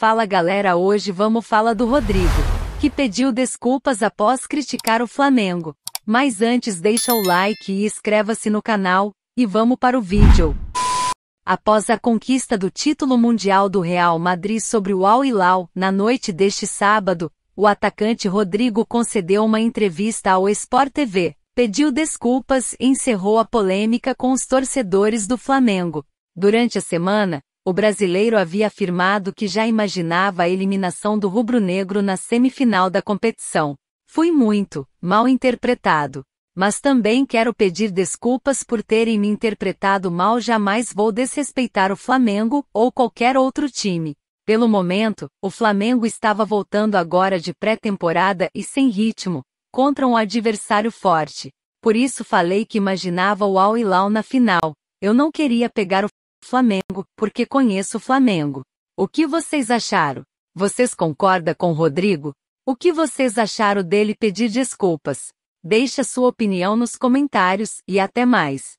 Fala galera, hoje vamos falar do Rodrigo, que pediu desculpas após criticar o Flamengo. Mas antes deixa o like e inscreva-se no canal, e vamos para o vídeo. Após a conquista do título mundial do Real Madrid sobre o Al Hilal, na noite deste sábado, o atacante Rodrigo concedeu uma entrevista ao Sport TV, pediu desculpas e encerrou a polêmica com os torcedores do Flamengo. Durante a semana, o brasileiro havia afirmado que já imaginava a eliminação do rubro-negro na semifinal da competição. Fui muito mal interpretado. Mas também quero pedir desculpas por terem me interpretado mal. Jamais vou desrespeitar o Flamengo ou qualquer outro time. Pelo momento, o Flamengo estava voltando agora de pré-temporada e sem ritmo, contra um adversário forte. Por isso falei que imaginava o Al Hilal na final. Eu não queria pegar o Flamengo, porque conheço Flamengo. O que vocês acharam? Vocês concorda com Rodrigo? O que vocês acharam dele pedir desculpas? Deixe a sua opinião nos comentários e até mais.